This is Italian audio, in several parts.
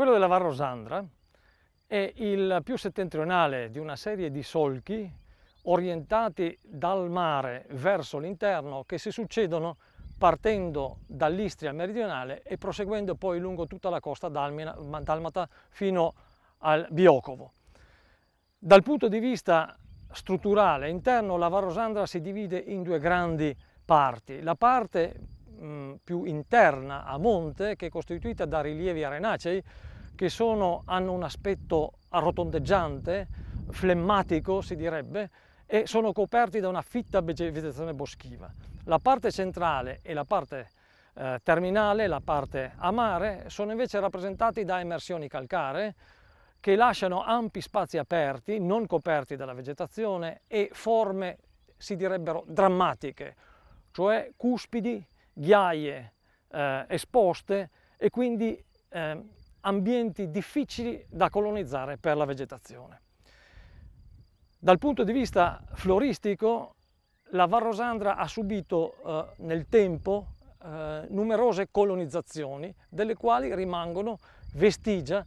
Quello della Varrosandra è il più settentrionale di una serie di solchi orientati dal mare verso l'interno che si succedono partendo dall'Istria meridionale e proseguendo poi lungo tutta la costa dalmata fino al Biocovo. Dal punto di vista strutturale interno la Varosandra si divide in due grandi parti. La parte mh, più interna a monte che è costituita da rilievi arenacei che sono, hanno un aspetto arrotondeggiante, flemmatico si direbbe, e sono coperti da una fitta vegetazione boschiva. La parte centrale e la parte eh, terminale, la parte a mare, sono invece rappresentati da emersioni calcaree che lasciano ampi spazi aperti, non coperti dalla vegetazione e forme, si direbbero, drammatiche, cioè cuspidi, ghiaie eh, esposte e quindi eh, ambienti difficili da colonizzare per la vegetazione. Dal punto di vista floristico, la Varrosandra ha subito eh, nel tempo eh, numerose colonizzazioni, delle quali rimangono vestigia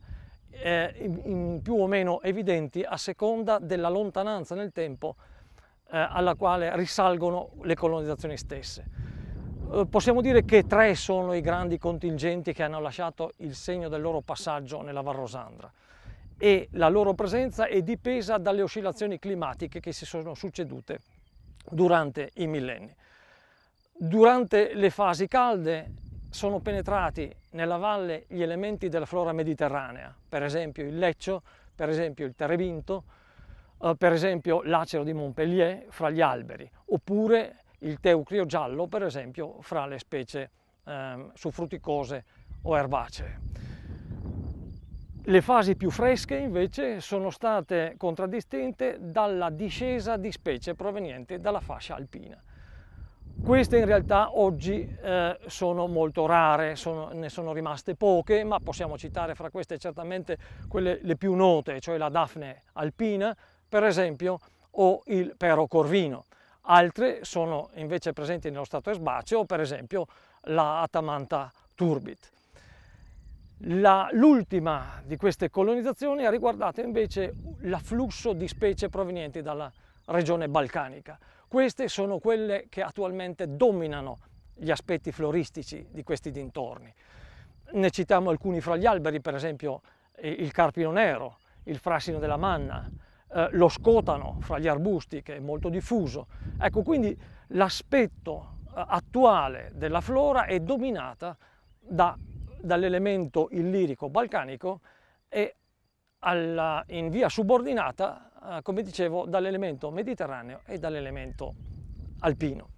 eh, in, in più o meno evidenti a seconda della lontananza nel tempo eh, alla quale risalgono le colonizzazioni stesse. Eh, possiamo dire che tre sono i grandi contingenti che hanno lasciato il segno del loro passaggio nella Varrosandra e la loro presenza è dipesa dalle oscillazioni climatiche che si sono succedute durante i millenni. Durante le fasi calde sono penetrati nella valle gli elementi della flora mediterranea, per esempio il leccio, per esempio il terebinto, eh, per esempio l'acero di Montpellier fra gli alberi, oppure il teucrio giallo per esempio fra le specie eh, suffruticose o erbacee. Le fasi più fresche invece sono state contraddistinte dalla discesa di specie provenienti dalla fascia alpina. Queste in realtà oggi eh, sono molto rare, sono, ne sono rimaste poche, ma possiamo citare fra queste certamente quelle le più note, cioè la Daphne alpina, per esempio, o il Pero corvino altre sono invece presenti nello stato erbaceo, per esempio la Atamanta turbit. l'ultima di queste colonizzazioni ha riguardato invece l'afflusso di specie provenienti dalla regione balcanica. Queste sono quelle che attualmente dominano gli aspetti floristici di questi dintorni. Ne citiamo alcuni fra gli alberi, per esempio eh, il carpino nero, il frassino della manna, eh, lo scotano fra gli arbusti che è molto diffuso. Ecco quindi l'aspetto eh, attuale della flora è dominata da, dall'elemento illirico balcanico e alla, in via subordinata, eh, come dicevo, dall'elemento mediterraneo e dall'elemento alpino.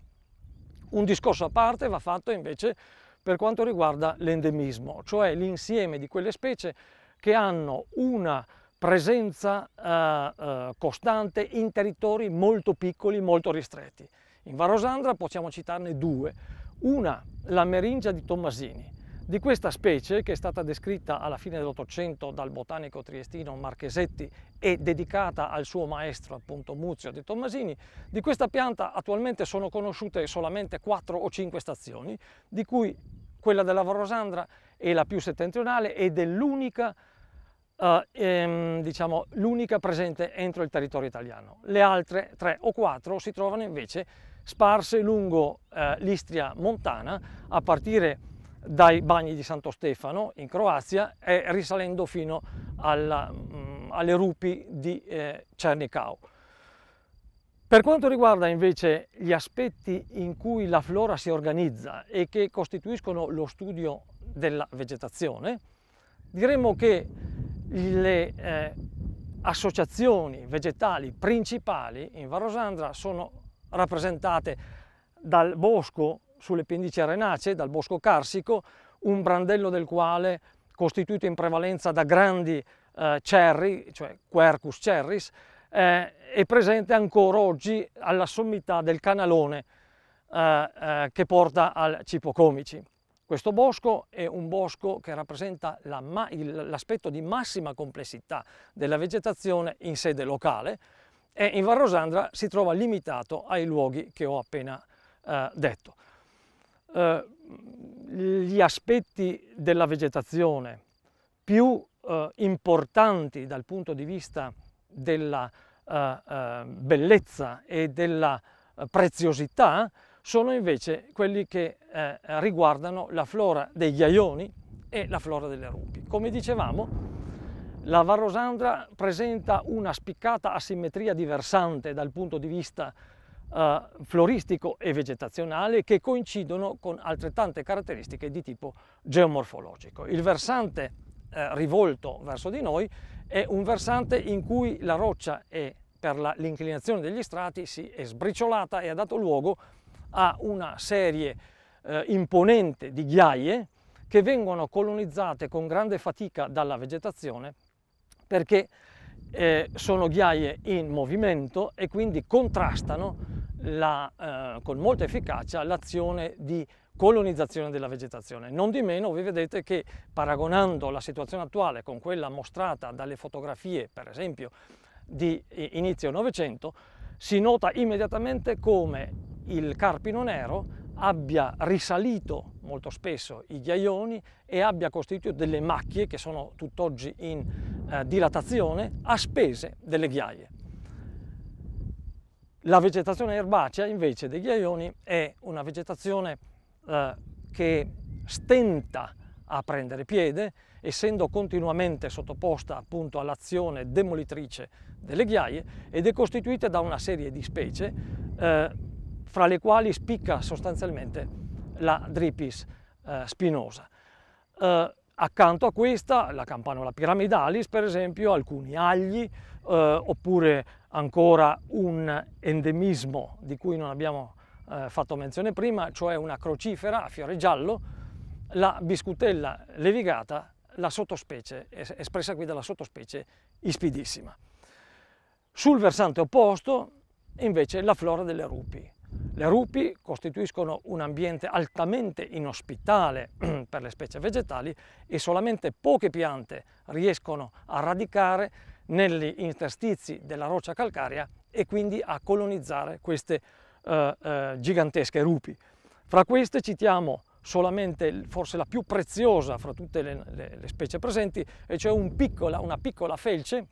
Un discorso a parte va fatto invece per quanto riguarda l'endemismo, cioè l'insieme di quelle specie che hanno una presenza eh, eh, costante in territori molto piccoli, molto ristretti. In Varosandra possiamo citarne due. Una, la meringia di Tommasini. Di questa specie, che è stata descritta alla fine dell'Ottocento dal botanico triestino Marchesetti e dedicata al suo maestro, appunto Muzio di Tommasini, di questa pianta attualmente sono conosciute solamente 4 o 5 stazioni, di cui quella della Varosandra è la più settentrionale ed è l'unica eh, ehm, diciamo, l'unica presente entro il territorio italiano. Le altre tre o quattro si trovano invece sparse lungo eh, l'Istria montana a partire dai bagni di Santo Stefano in Croazia e risalendo fino alla, mh, mm, alle rupi di eh, Cernicau. Per quanto riguarda invece gli aspetti in cui la flora si organizza e che costituiscono lo studio della vegetazione, diremmo che le eh, associazioni vegetali principali in Varosandra sono rappresentate dal bosco sulle pendici arenacee, dal bosco carsico, un brandello del quale costituito in prevalenza da grandi eh, cerri, cioè Quercus cerris, eh, è presente ancora oggi alla sommità del canalone eh, eh che porta al Cipocomici. Questo bosco è un bosco che rappresenta l'aspetto la di massima complessità della vegetazione in sede locale e in Varrosandra si trova limitato ai luoghi che ho appena eh, detto. Eh, gli aspetti della vegetazione più eh, importanti dal punto di vista della eh, eh, bellezza e della eh, preziosità sono invece quelli che eh, riguardano la flora degli ghiaioni e la flora delle rupi. Come dicevamo, la Varrosandra presenta una spiccata asimmetria di versante dal punto di vista eh, floristico e vegetazionale che coincidono con altrettante caratteristiche di tipo geomorfologico. Il versante eh, rivolto verso di noi è un versante in cui la roccia è per l'inclinazione degli strati si è sbriciolata e ha dato luogo a ha una serie eh, imponente di ghiaie che vengono colonizzate con grande fatica dalla vegetazione perché eh, sono ghiaie in movimento e quindi contrastano la, eh, con molta efficacia l'azione di colonizzazione della vegetazione. Non di meno voi vedete che paragonando la situazione attuale con quella mostrata dalle fotografie, per esempio, di inizio Novecento, si nota immediatamente come il carpino nero abbia risalito molto spesso i ghiaioni e abbia costituito delle macchie che sono tutt'oggi in eh, dilatazione a spese delle ghiaie. La vegetazione erbacea invece dei ghiaioni è una vegetazione eh, che stenta a prendere piede, essendo continuamente sottoposta appunto all'azione demolitrice delle ghiaie ed è costituita da una serie di specie eh, fra le quali spicca sostanzialmente la Dripis eh, spinosa. Eh, accanto a questa, la campanola piramidalis, per esempio, alcuni agli, eh, oppure ancora un endemismo di cui non abbiamo eh, fatto menzione prima, cioè una crocifera a fiore giallo, la biscutella levigata, la sottospecie, espressa qui dalla sottospecie ispidissima. Sul versante opposto, invece, la flora delle rupi, le rupi costituiscono un ambiente altamente inospitale per le specie vegetali e solamente poche piante riescono a radicare negli interstizi della roccia calcarea e quindi a colonizzare queste eh, eh, gigantesche rupi. Fra queste citiamo solamente forse la più preziosa fra tutte le, le, le specie presenti, e cioè un piccola, una piccola felce,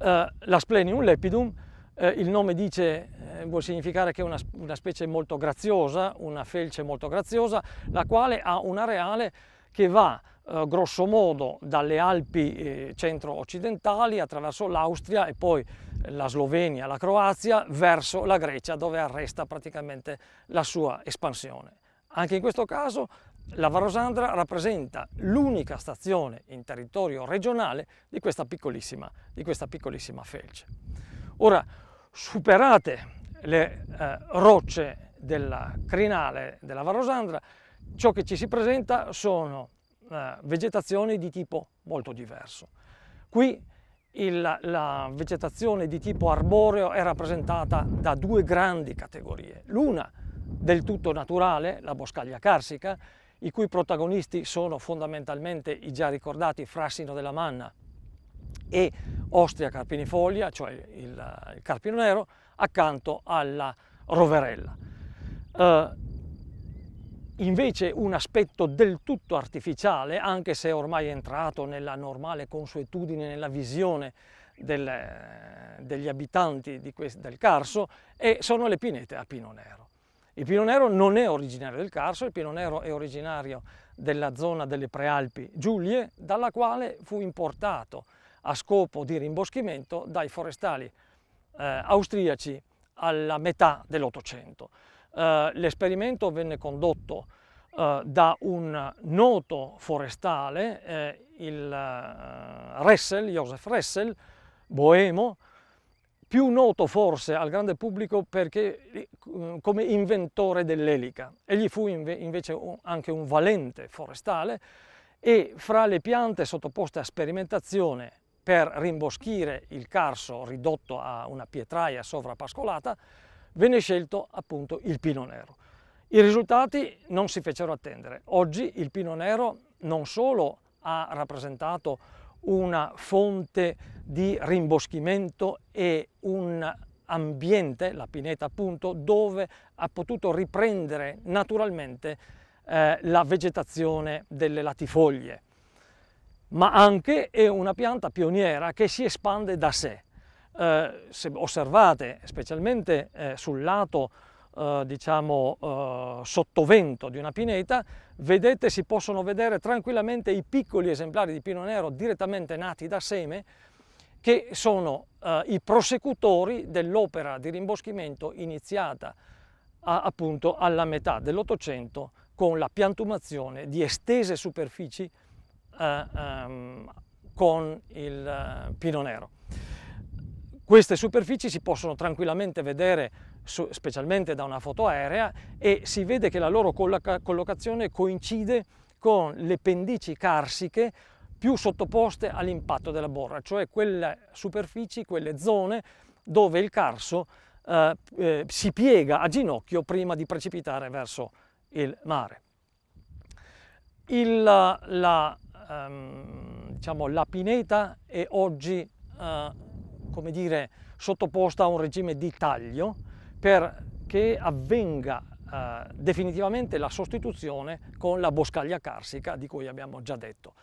eh, la Splenium lepidum, eh, il nome dice, eh, vuol significare che è una, una, specie molto graziosa, una felce molto graziosa, la quale ha un areale che va eh, grosso modo dalle Alpi eh, centro-occidentali attraverso l'Austria e poi la Slovenia, la Croazia, verso la Grecia dove arresta praticamente la sua espansione. Anche in questo caso la Varosandra rappresenta l'unica stazione in territorio regionale di questa piccolissima, di questa piccolissima felce. Ora, superate le eh, rocce della crinale della Varosandra, ciò che ci si presenta sono eh, vegetazioni di tipo molto diverso. Qui il, la vegetazione di tipo arboreo è rappresentata da due grandi categorie. L'una del tutto naturale, la boscaglia carsica, i cui protagonisti sono fondamentalmente i già ricordati frassino della manna, e Ostria Carpinifoglia, cioè il, il Carpino Nero, accanto alla Roverella. Eh, invece un aspetto del tutto artificiale, anche se ormai è entrato nella normale consuetudine, nella visione del, degli abitanti quest, del Carso, sono le pinete a pino nero. Il pino nero non è originario del Carso, il pino nero è originario della zona delle Prealpi Giulie, dalla quale fu importato a scopo di rimboschimento dai forestali eh, austriaci alla metà dell'Ottocento. Eh, l'esperimento venne condotto eh, da un noto forestale, eh, il eh, Ressel, Joseph Ressel, boemo, più noto forse al grande pubblico perché, eh, come inventore dell'elica. Egli fu invece un, anche un valente forestale e fra le piante sottoposte a sperimentazione per rimboschire il carso ridotto a una pietraia sovrapascolata, venne scelto appunto il pino nero. I risultati non si fecero attendere. Oggi il pino nero non solo ha rappresentato una fonte di rimboschimento e un ambiente, la pineta appunto, dove ha potuto riprendere naturalmente eh, la vegetazione delle latifoglie, ma anche è una pianta pioniera che si espande da sé. Eh, se osservate, specialmente eh, sul lato eh, diciamo eh, sottovento di una pineta, vedete si possono vedere tranquillamente i piccoli esemplari di pino nero direttamente nati da seme che sono eh, i prosecutori dell'opera di rimboschimento iniziata a, appunto alla metà dell'Ottocento con la piantumazione di estese superfici eh, ehm, con il eh, pino nero. Queste superfici si possono tranquillamente vedere su, specialmente da una foto aerea e si vede che la loro collocazione coincide con le pendici carsiche più sottoposte all'impatto della borra, cioè quelle superfici, quelle zone dove il carso eh, eh, si piega a ginocchio prima di precipitare verso il mare. Il, la, ehm, diciamo, la pineta è oggi eh, come dire, sottoposta a un regime di taglio perché avvenga eh, definitivamente la sostituzione con la boscaglia carsica di cui abbiamo già detto.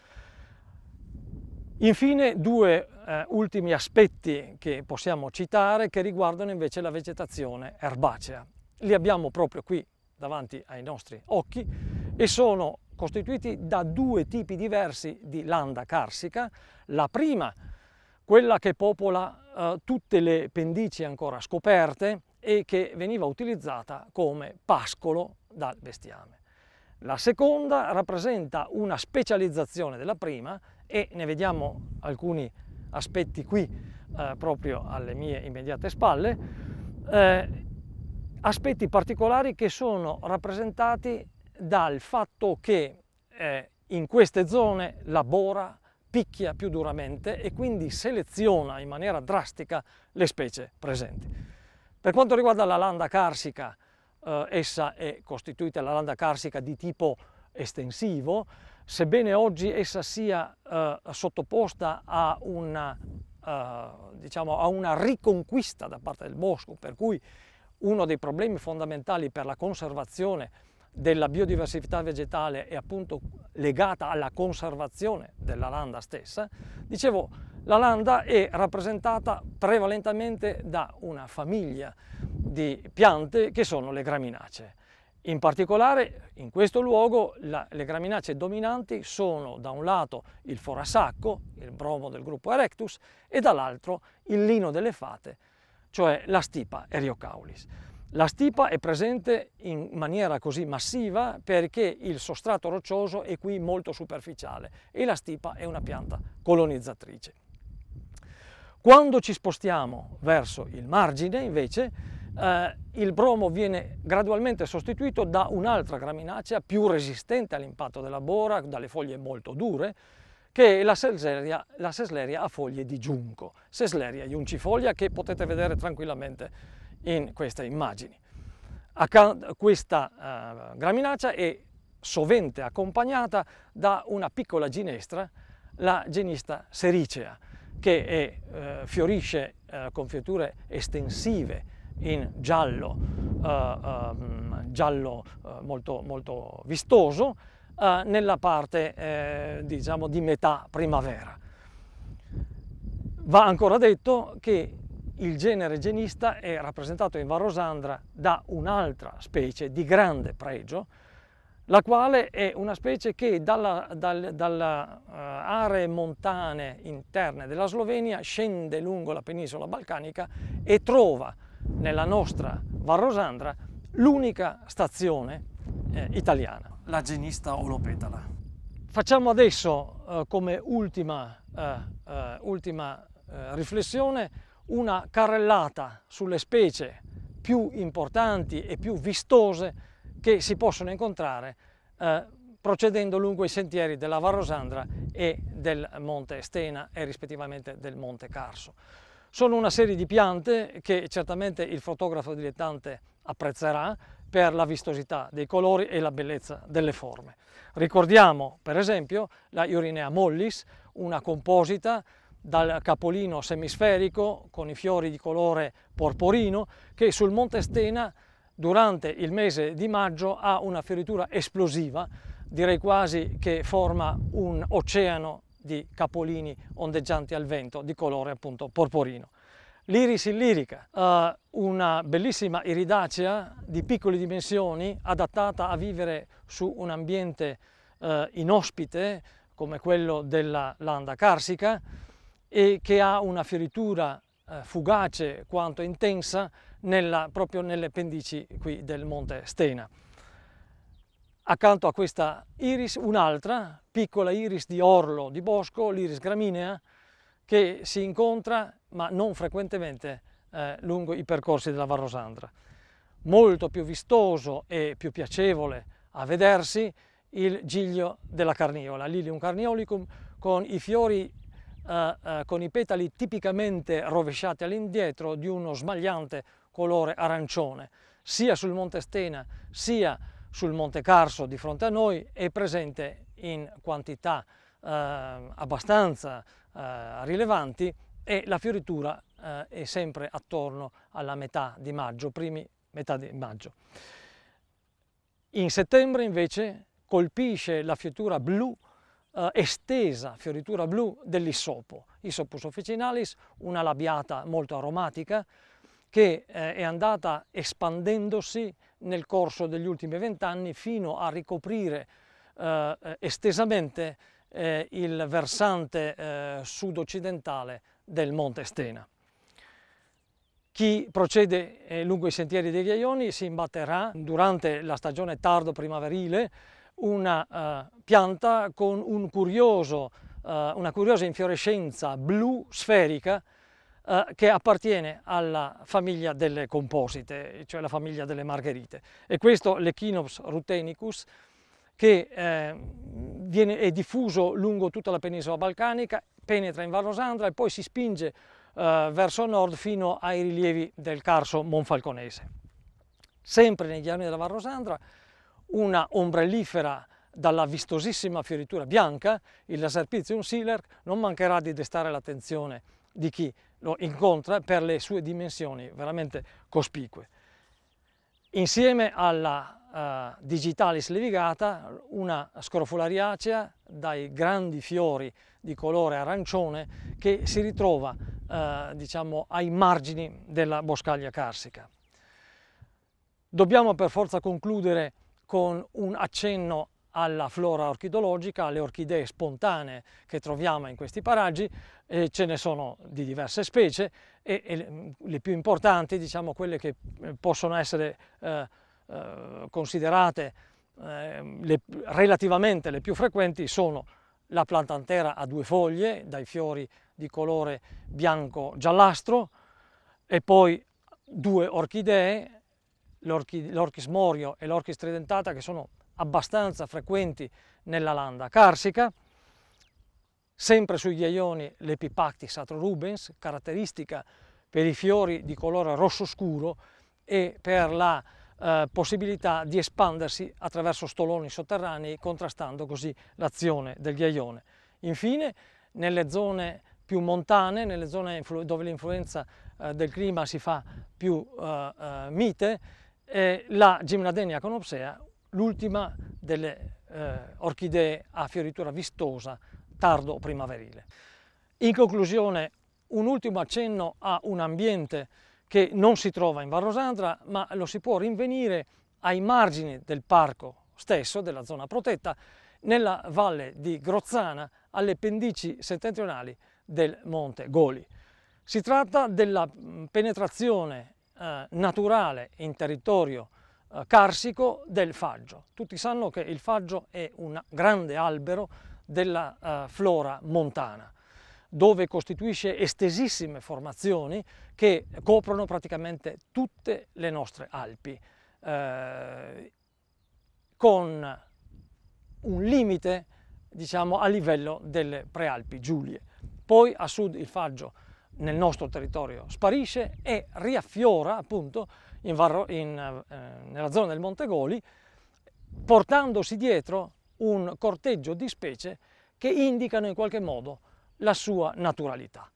Infine due eh, ultimi aspetti che possiamo citare che riguardano invece la vegetazione erbacea. Li abbiamo proprio qui davanti ai nostri occhi e sono costituiti da due tipi diversi di landa carsica. La prima, quella che popola eh, tutte le pendici ancora scoperte e che veniva utilizzata come pascolo dal bestiame. La seconda rappresenta una specializzazione della prima e ne vediamo alcuni aspetti qui eh, proprio alle mie immediate spalle, eh, aspetti particolari che sono rappresentati dal fatto che eh, in queste zone la bora picchia più duramente e quindi seleziona in maniera drastica le specie presenti. Per quanto riguarda la landa carsica, eh, essa è costituita la landa carsica di tipo estensivo, sebbene oggi essa sia eh, sottoposta a una, eh, diciamo, a una riconquista da parte del bosco, per cui uno dei problemi fondamentali per la conservazione della biodiversità vegetale è appunto legata alla conservazione della landa stessa, dicevo la landa è rappresentata prevalentemente da una famiglia di piante che sono le graminacee. In particolare in questo luogo la, le graminacee dominanti sono da un lato il forasacco, il bromo del gruppo Erectus, e dall'altro il lino delle fate, cioè la stipa Eriocaulis. La stipa è presente in maniera così massiva perché il sostrato roccioso è qui molto superficiale e la stipa è una pianta colonizzatrice. Quando ci spostiamo verso il margine invece eh, il bromo viene gradualmente sostituito da un'altra graminacea più resistente all'impatto della bora, dalle foglie molto dure, che è la sesleria, la sesleria a foglie di giunco, sesleria iuncifoglia che potete vedere tranquillamente in queste immagini. Questa uh, graminaccia è sovente accompagnata da una piccola ginestra, la genista sericea, che è, uh, fiorisce uh, con fioriture estensive in giallo, um, giallo molto, molto, vistoso, nella parte diciamo, di metà primavera. Va ancora detto che il genere genista è rappresentato in Varrosandra da un'altra specie di grande pregio, la quale è una specie che dalle dal, dal, uh, aree montane interne della Slovenia scende lungo la penisola balcanica e trova nella nostra Varrosandra l'unica stazione eh, italiana, la genista olopetala. Facciamo adesso uh, come ultima, uh, ultima riflessione una carrellata sulle specie più importanti e più vistose che si possono incontrare eh, procedendo lungo i sentieri della Varrosandra e del Monte Stena e rispettivamente del Monte Carso. Sono una serie di piante che certamente il fotografo dilettante apprezzerà per la vistosità dei colori e la bellezza delle forme. Ricordiamo per esempio la Iurinea mollis, una composita dal capolino semisferico con i fiori di colore porporino che sul Monte Stena durante il mese di maggio ha una fioritura esplosiva, direi quasi che forma un oceano di capolini ondeggianti al vento di colore appunto porporino. L'iris illirica, eh, una bellissima iridacea di piccole dimensioni adattata a vivere su un ambiente eh, inospite come quello della landa carsica, e che ha una fioritura eh, fugace quanto intensa nella, proprio nelle pendici qui del monte Stena. Accanto a questa iris un'altra, piccola iris di orlo di bosco, l'iris graminea, che si incontra ma non frequentemente eh, lungo i percorsi della Varrosandra. Molto più vistoso e più piacevole a vedersi il giglio della carniola, Lilium carniolicum, con i fiori eh, eh, con i petali tipicamente rovesciati all'indietro di uno smagliante colore arancione. Sia sul Monte Stena sia sul Monte Carso di fronte a noi è presente in quantità eh, abbastanza eh, rilevanti e la fioritura eh, è sempre attorno alla metà di maggio, primi metà di maggio. In settembre invece colpisce la fioritura blu eh, estesa fioritura blu dell'issopo. Isopus officinalis, una labiata molto aromatica che eh, è andata espandendosi nel corso degli ultimi vent'anni fino a ricoprire eh, estesamente eh, il versante eh, sud-occidentale del Monte Stena. Chi procede eh, lungo i sentieri dei Ghiaioni si imbatterà durante la stagione tardo primaverile una uh, pianta con un curioso, uh, una curiosa infiorescenza blu sferica uh, che appartiene alla famiglia delle composite, cioè la famiglia delle margherite. E questo l'Echinops rutenicus che eh, viene, è diffuso lungo tutta la penisola balcanica, penetra in Varosandra e poi si spinge verso nord fino ai rilievi del Carso Monfalconese. Sempre negli anni della Varosandra, una ombrellifera dalla vistosissima fioritura bianca, il Laserpizium Sealer non mancherà di destare l'attenzione di chi lo incontra per le sue dimensioni veramente cospicue. Insieme alla uh, Digitalis levigata, una scrofulariacea dai grandi fiori di colore arancione che si ritrova uh, diciamo, ai margini della boscaglia carsica. Dobbiamo per forza concludere con un accenno alla flora orchidologica, alle orchidee spontanee che troviamo in questi paraggi, eh, ce ne sono di diverse specie e, e, le più importanti, diciamo quelle che eh, possono essere eh, eh, considerate eh, le, relativamente le più frequenti, sono la plantantera a due foglie, dai fiori di colore bianco-giallastro, e poi due orchidee, l'orchis morio e l'orchis tridentata che sono abbastanza frequenti nella landa carsica, sempre sui ghiaioni l'epipactis satro rubens, caratteristica per i fiori di colore rosso scuro e per la eh, possibilità di espandersi attraverso stoloni sotterranei contrastando così l'azione del ghiaione. Infine nelle zone più montane, nelle zone dove l'influenza eh, del clima si fa più eh, eh mite, e la Gimnadenia conopsea, l'ultima delle eh, orchidee a fioritura vistosa tardo primaverile. In conclusione, un ultimo accenno a un ambiente che non si trova in Varrosandra, ma lo si può rinvenire ai margini del parco stesso, della zona protetta, nella valle di Grozzana, alle pendici settentrionali del Monte Goli. Si tratta della mm, penetrazione eh, naturale in territorio eh, carsico del faggio. Tutti sanno che il faggio è un grande albero della eh, flora montana dove costituisce estesissime formazioni che coprono praticamente tutte le nostre Alpi, eh, con un limite diciamo, a livello delle prealpi Giulie. Poi a sud il faggio nel nostro territorio sparisce e riaffiora appunto in, in, eh, nella zona del Montegoli portandosi dietro un corteggio di specie che indicano in qualche modo la sua naturalità.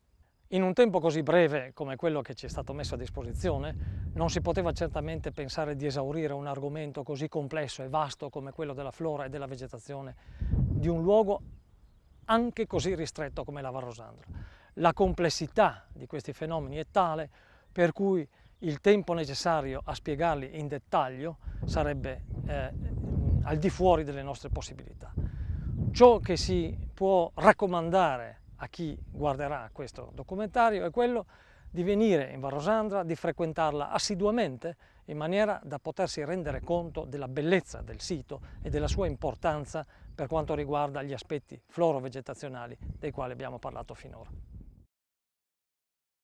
In un tempo così breve come quello che ci è stato messo a disposizione, non si poteva certamente pensare di esaurire un argomento così complesso e vasto come quello della flora e della vegetazione di un luogo anche così ristretto come la Varrosandra la complessità di questi fenomeni è tale per cui il tempo necessario a spiegarli in dettaglio sarebbe eh, al di fuori delle nostre possibilità. Ciò che si può raccomandare a chi guarderà questo documentario è quello di venire in Varosandra, di frequentarla assiduamente in maniera da potersi rendere conto della bellezza del sito e della sua importanza per quanto riguarda gli aspetti floro-vegetazionali dei quali abbiamo parlato finora.